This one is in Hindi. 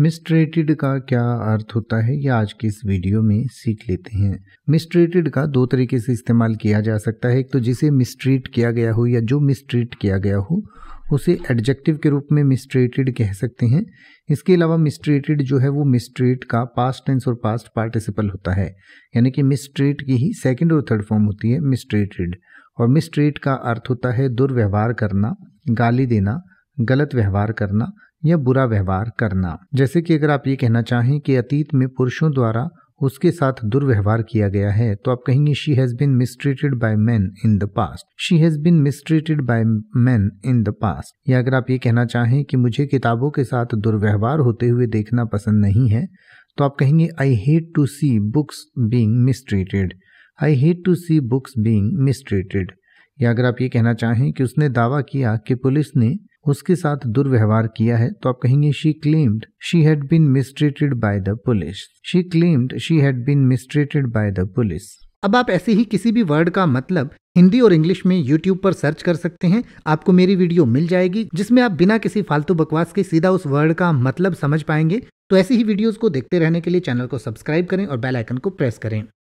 मिस्ट्रेटेड का क्या अर्थ होता है ये आज के इस वीडियो में सीख लेते हैं मिस्ट्रेटेड का दो तरीके से इस्तेमाल किया जा सकता है एक तो जिसे मिस्ट्रीट किया गया हो या जो मिस्ट्रीट किया गया हो उसे एडजेक्टिव के रूप में मिस्ट्रेटेड कह सकते हैं इसके अलावा मिस्ट्रेटेड जो है वो मिस्ट्रेट का पास्ट टेंस और पास्ट पार्टिसिपल होता है यानी कि मिस्ट्रेट की ही सेकेंड और थर्ड फॉर्म होती है मिस्ट्रेटेड और मिस्ट्रेट का अर्थ होता है दुर्व्यवहार करना गाली देना गलत व्यवहार करना या बुरा व्यवहार करना जैसे कि अगर आप ये कहना चाहें कि अतीत में पुरुषों द्वारा उसके साथ दुर्व्यवहार किया गया है तो आप कहेंगे she has been mistreated by man in the past she has been mistreated by man in the past या अगर आप ये कहना चाहें कि मुझे किताबों के साथ दुर्व्यवहार होते हुए देखना पसंद नहीं है तो आप कहेंगे I hate to see books being mistreated I hate to see books being mistreated या अगर आप ये कहना चाहें कि उसने दावा किया कि पुलिस ने उसके साथ दुर्व्यवहार किया है तो आप कहेंगे she claimed she had been mistreated by the police she claimed she had been mistreated by the police अब आप ऐसे ही किसी भी वर्ड का मतलब हिंदी और इंग्लिश में यूट्यूब पर सर्च कर सकते हैं आपको मेरी वीडियो मिल जाएगी जिसमें आप बिना किसी फालतू बकवास के सीधा उस वर्ड का मतलब समझ पाएंगे तो ऐसी ही वीडियोस को देखते रहने के लिए चैनल को सब्सक्राइब करें और बेल आइकन को प्रेस करें